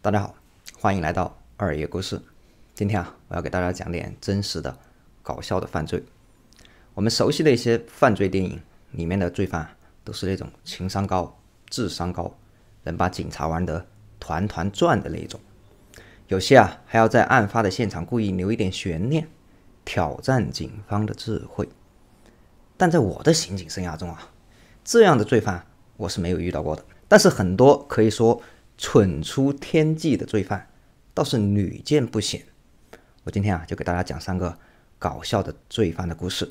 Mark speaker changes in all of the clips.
Speaker 1: 大家好，欢迎来到二爷故事。今天啊，我要给大家讲点真实的、搞笑的犯罪。我们熟悉的一些犯罪电影里面的罪犯，都是那种情商高、智商高，能把警察玩得团团转的那种。有些啊，还要在案发的现场故意留一点悬念，挑战警方的智慧。但在我的刑警生涯中啊，这样的罪犯。我是没有遇到过的，但是很多可以说蠢出天际的罪犯倒是屡见不鲜。我今天啊，就给大家讲三个搞笑的罪犯的故事。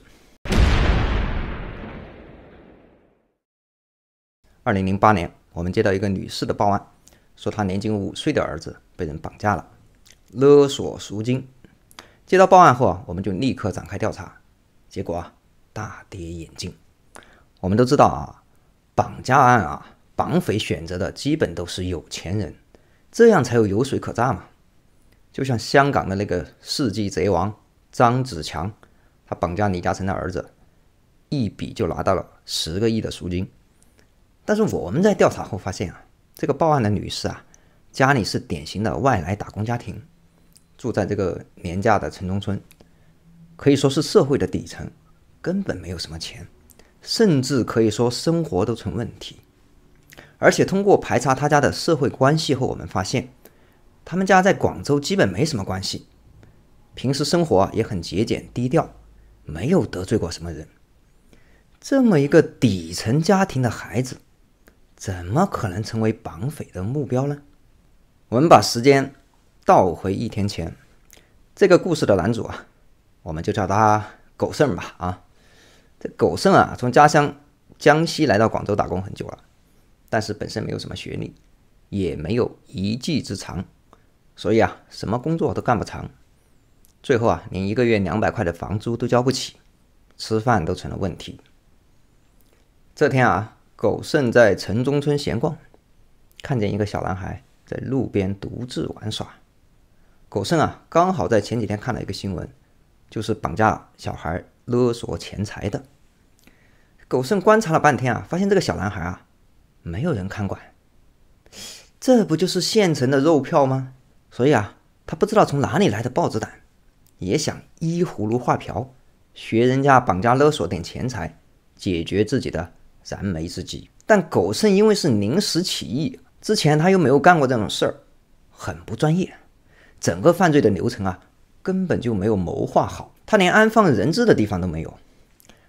Speaker 1: 二零零八年，我们接到一个女士的报案，说她年仅五岁的儿子被人绑架了，勒索赎金。接到报案后啊，我们就立刻展开调查，结果啊，大跌眼镜。我们都知道啊。绑架案啊，绑匪选择的基本都是有钱人，这样才有油水可榨嘛。就像香港的那个世纪贼王张子强，他绑架李嘉诚的儿子，一笔就拿到了十个亿的赎金。但是我们在调查后发现啊，这个报案的女士啊，家里是典型的外来打工家庭，住在这个廉价的城中村，可以说是社会的底层，根本没有什么钱。甚至可以说生活都成问题，而且通过排查他家的社会关系后，我们发现他们家在广州基本没什么关系，平时生活啊也很节俭低调，没有得罪过什么人。这么一个底层家庭的孩子，怎么可能成为绑匪的目标呢？我们把时间倒回一天前，这个故事的男主啊，我们就叫他狗剩吧，啊。这狗剩啊，从家乡江西来到广州打工很久了，但是本身没有什么学历，也没有一技之长，所以啊，什么工作都干不长，最后啊，连一个月两百块的房租都交不起，吃饭都成了问题。这天啊，狗剩在城中村闲逛，看见一个小男孩在路边独自玩耍。狗剩啊，刚好在前几天看了一个新闻，就是绑架小孩。勒索钱财的狗剩观察了半天啊，发现这个小男孩啊，没有人看管，这不就是现成的肉票吗？所以啊，他不知道从哪里来的豹子胆，也想依葫芦画瓢，学人家绑架勒索点钱财，解决自己的燃眉之急。但狗剩因为是临时起意，之前他又没有干过这种事儿，很不专业，整个犯罪的流程啊，根本就没有谋划好。他连安放人质的地方都没有，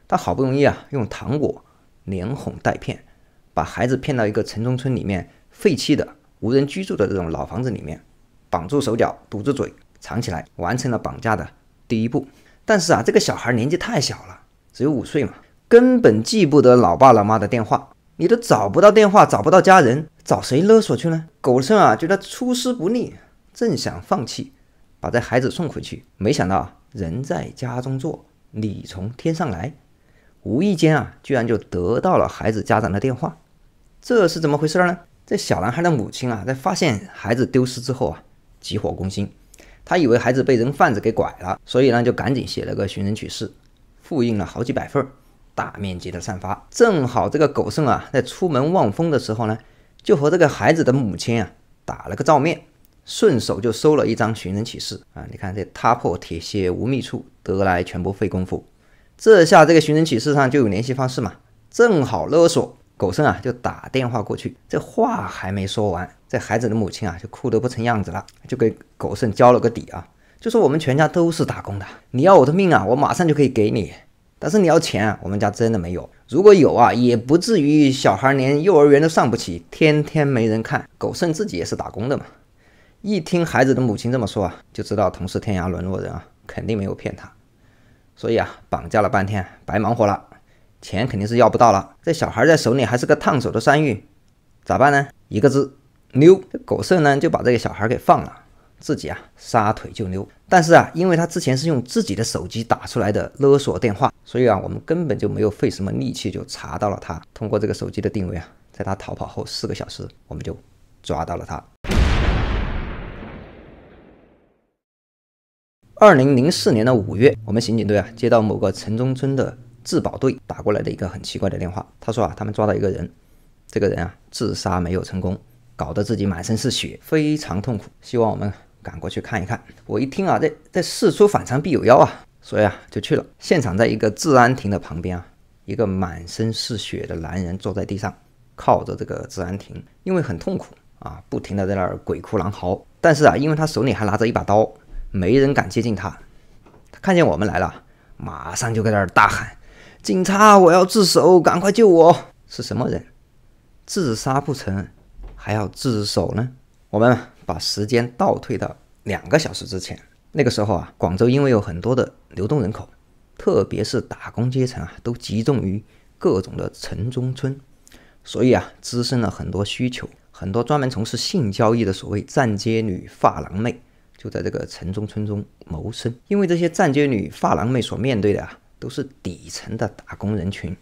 Speaker 1: 他好不容易啊，用糖果连哄带骗，把孩子骗到一个城中村里面废弃的无人居住的这种老房子里面，绑住手脚，堵住嘴，藏起来，完成了绑架的第一步。但是啊，这个小孩年纪太小了，只有五岁嘛，根本记不得老爸老妈的电话，你都找不到电话，找不到家人，找谁勒索去呢？狗剩啊，觉得出师不利，正想放弃，把这孩子送回去，没想到。人在家中坐，你从天上来。无意间啊，居然就得到了孩子家长的电话，这是怎么回事呢？这小男孩的母亲啊，在发现孩子丢失之后啊，急火攻心，他以为孩子被人贩子给拐了，所以呢，就赶紧写了个寻人启事，复印了好几百份，大面积的散发。正好这个狗剩啊，在出门望风的时候呢，就和这个孩子的母亲啊，打了个照面。顺手就收了一张寻人启事啊！你看这踏破铁鞋无觅处，得来全不费工夫。这下这个寻人启事上就有联系方式嘛，正好勒索狗剩啊，就打电话过去。这话还没说完，这孩子的母亲啊就哭得不成样子了，就给狗剩交了个底啊，就说我们全家都是打工的，你要我的命啊，我马上就可以给你。但是你要钱，啊，我们家真的没有。如果有啊，也不至于小孩连幼儿园都上不起，天天没人看。狗剩自己也是打工的嘛。一听孩子的母亲这么说啊，就知道同是天涯沦落人啊，肯定没有骗他，所以啊，绑架了半天白忙活了，钱肯定是要不到了，这小孩在手里还是个烫手的山芋，咋办呢？一个字溜，这狗剩呢就把这个小孩给放了，自己啊撒腿就溜。但是啊，因为他之前是用自己的手机打出来的勒索电话，所以啊，我们根本就没有费什么力气就查到了他，通过这个手机的定位啊，在他逃跑后四个小时，我们就抓到了他。二零零四年的五月，我们刑警队啊接到某个城中村的自保队打过来的一个很奇怪的电话。他说啊，他们抓到一个人，这个人啊自杀没有成功，搞得自己满身是血，非常痛苦，希望我们赶过去看一看。我一听啊，这这事出反常必有妖啊，所以啊就去了现场，在一个治安亭的旁边啊，一个满身是血的男人坐在地上，靠着这个治安亭，因为很痛苦啊，不停的在那儿鬼哭狼嚎。但是啊，因为他手里还拿着一把刀。没人敢接近他，他看见我们来了，马上就在那儿大喊：“警察，我要自首，赶快救我！”是什么人？自杀不成，还要自首呢？我们把时间倒退到两个小时之前，那个时候啊，广州因为有很多的流动人口，特别是打工阶层啊，都集中于各种的城中村，所以啊，滋生了很多需求，很多专门从事性交易的所谓站街女、发廊妹。就在这个城中村中谋生，因为这些站街女、发廊妹所面对的啊，都是底层的打工人群，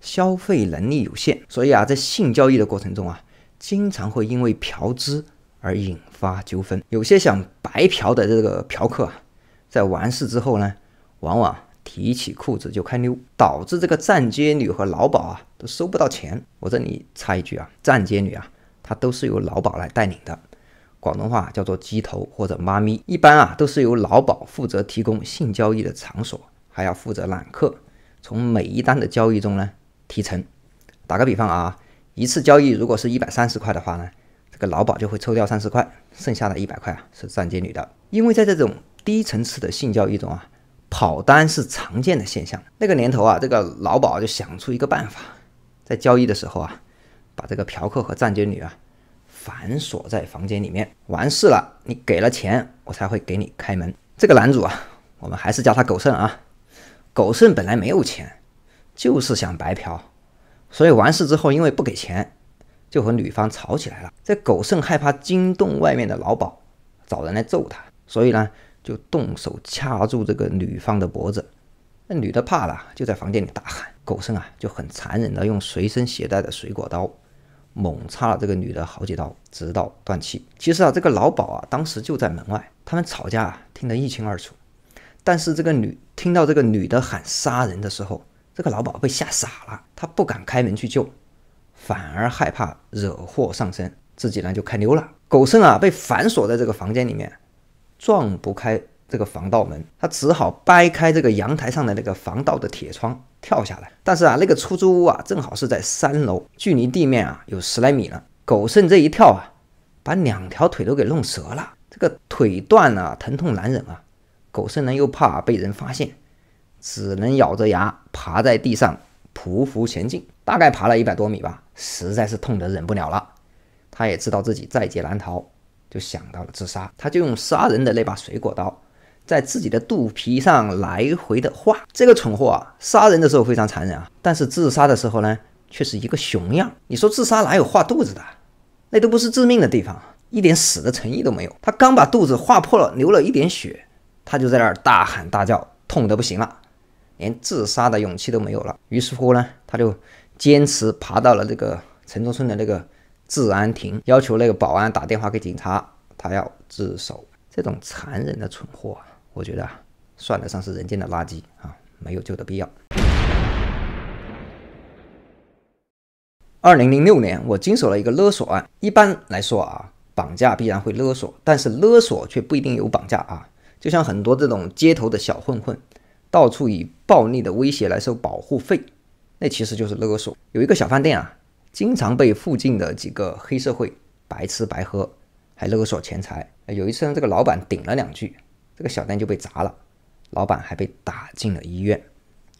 Speaker 1: 消费能力有限，所以啊，在性交易的过程中啊，经常会因为嫖资而引发纠纷。有些想白嫖的这个嫖客，啊，在完事之后呢，往往提起裤子就开溜，导致这个站街女和老鸨啊，都收不到钱。我这里插一句啊，站街女啊，她都是由老鸨来带领的。广东话叫做鸡头或者妈咪，一般啊都是由老鸨负责提供性交易的场所，还要负责揽客，从每一单的交易中呢提成。打个比方啊，一次交易如果是一百三十块的话呢，这个老鸨就会抽掉三十块，剩下的一百块啊是站街女的。因为在这种低层次的性交易中啊，跑单是常见的现象。那个年头啊，这个老鸨就想出一个办法，在交易的时候啊，把这个嫖客和站街女啊。反锁在房间里面，完事了，你给了钱，我才会给你开门。这个男主啊，我们还是叫他狗剩啊。狗剩本来没有钱，就是想白嫖，所以完事之后，因为不给钱，就和女方吵起来了。这狗剩害怕惊动外面的老鸨，找人来揍他，所以呢，就动手掐住这个女方的脖子。那女的怕了，就在房间里大喊。狗剩啊，就很残忍的用随身携带的水果刀。猛插了这个女的好几刀，直到断气。其实啊，这个老鸨啊，当时就在门外，他们吵架啊，听得一清二楚。但是这个女听到这个女的喊杀人的时候，这个老鸨被吓傻了，他不敢开门去救，反而害怕惹祸上身，自己呢就开溜了。狗剩啊，被反锁在这个房间里面，撞不开。这个防盗门，他只好掰开这个阳台上的那个防盗的铁窗，跳下来。但是啊，那个出租屋啊，正好是在三楼，距离地面啊有十来米了。狗剩这一跳啊，把两条腿都给弄折了。这个腿断了，疼痛难忍啊。狗剩呢又怕被人发现，只能咬着牙爬在地上匍匐前进，大概爬了一百多米吧。实在是痛得忍不了了，他也知道自己在劫难逃，就想到了自杀。他就用杀人的那把水果刀。在自己的肚皮上来回的画，这个蠢货啊，杀人的时候非常残忍啊，但是自杀的时候呢，却是一个熊样。你说自杀哪有画肚子的？那都不是致命的地方，一点死的诚意都没有。他刚把肚子划破了，流了一点血，他就在那儿大喊大叫，痛得不行了，连自杀的勇气都没有了。于是乎呢，他就坚持爬到了这个城中村的那个治安亭，要求那个保安打电话给警察，他要自首。这种残忍的蠢货啊！我觉得啊，算得上是人间的垃圾啊，没有救的必要。二零零六年，我经手了一个勒索案。一般来说啊，绑架必然会勒索，但是勒索却不一定有绑架啊。就像很多这种街头的小混混，到处以暴力的威胁来收保护费，那其实就是勒索。有一个小饭店啊，经常被附近的几个黑社会白吃白喝，还勒索钱财。有一次，这个老板顶了两句。这个小店就被砸了，老板还被打进了医院，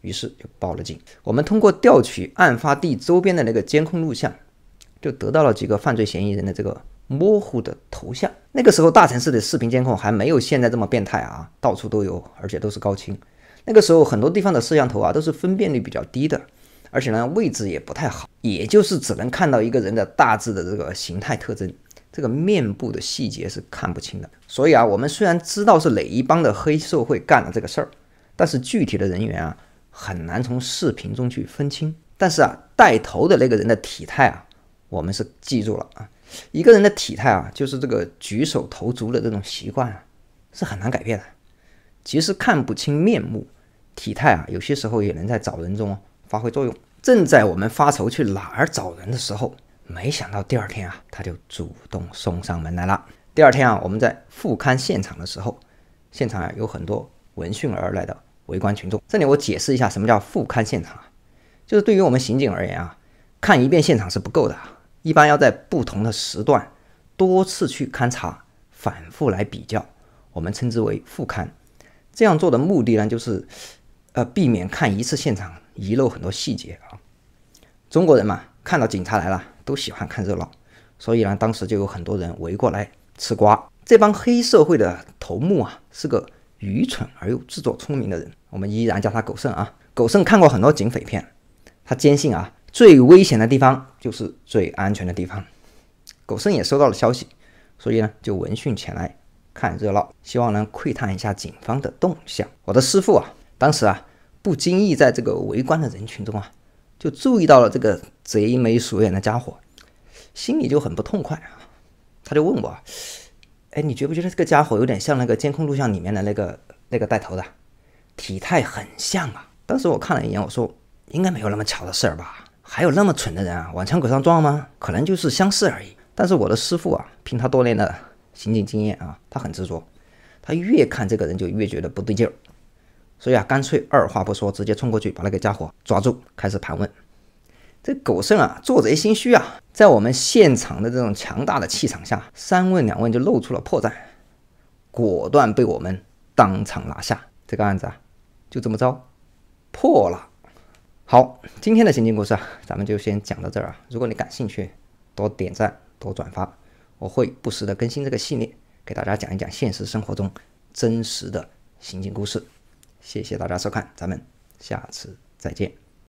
Speaker 1: 于是就报了警。我们通过调取案发地周边的那个监控录像，就得到了几个犯罪嫌疑人的这个模糊的头像。那个时候，大城市的视频监控还没有现在这么变态啊，到处都有，而且都是高清。那个时候，很多地方的摄像头啊都是分辨率比较低的，而且呢位置也不太好，也就是只能看到一个人的大致的这个形态特征。这个面部的细节是看不清的，所以啊，我们虽然知道是哪一帮的黑社会干了这个事儿，但是具体的人员啊，很难从视频中去分清。但是啊，带头的那个人的体态啊，我们是记住了啊。一个人的体态啊，就是这个举手投足的这种习惯啊，是很难改变的。即使看不清面目，体态啊，有些时候也能在找人中发挥作用。正在我们发愁去哪儿找人的时候。没想到第二天啊，他就主动送上门来了。第二天啊，我们在复勘现场的时候，现场啊有很多闻讯而来的围观群众。这里我解释一下，什么叫复勘现场啊？就是对于我们刑警而言啊，看一遍现场是不够的，一般要在不同的时段多次去勘查，反复来比较，我们称之为复勘。这样做的目的呢，就是呃避免看一次现场遗漏很多细节啊。中国人嘛，看到警察来了。都喜欢看热闹，所以呢，当时就有很多人围过来吃瓜。这帮黑社会的头目啊，是个愚蠢而又自作聪明的人，我们依然叫他狗剩啊。狗剩看过很多警匪片，他坚信啊，最危险的地方就是最安全的地方。狗剩也收到了消息，所以呢，就闻讯前来看热闹，希望能窥探一下警方的动向。我的师傅啊，当时啊，不经意在这个围观的人群中啊。就注意到了这个贼眉鼠眼的家伙，心里就很不痛快啊。他就问我：“哎，你觉不觉得这个家伙有点像那个监控录像里面的那个那个带头的？体态很像啊。”当时我看了一眼，我说：“应该没有那么巧的事儿吧？还有那么蠢的人啊，往枪口上撞吗？”可能就是相似而已。但是我的师傅啊，凭他多年的刑警经验啊，他很执着，他越看这个人就越觉得不对劲儿。所以啊，干脆二话不说，直接冲过去把那个家伙抓住，开始盘问。这狗剩啊，做贼心虚啊，在我们现场的这种强大的气场下，三问两问就露出了破绽，果断被我们当场拿下。这个案子啊，就这么着破了。好，今天的刑警故事啊，咱们就先讲到这儿啊。如果你感兴趣，多点赞，多转发，我会不时的更新这个系列，给大家讲一讲现实生活中真实的刑警故事。谢谢大家收看，咱们下次再见。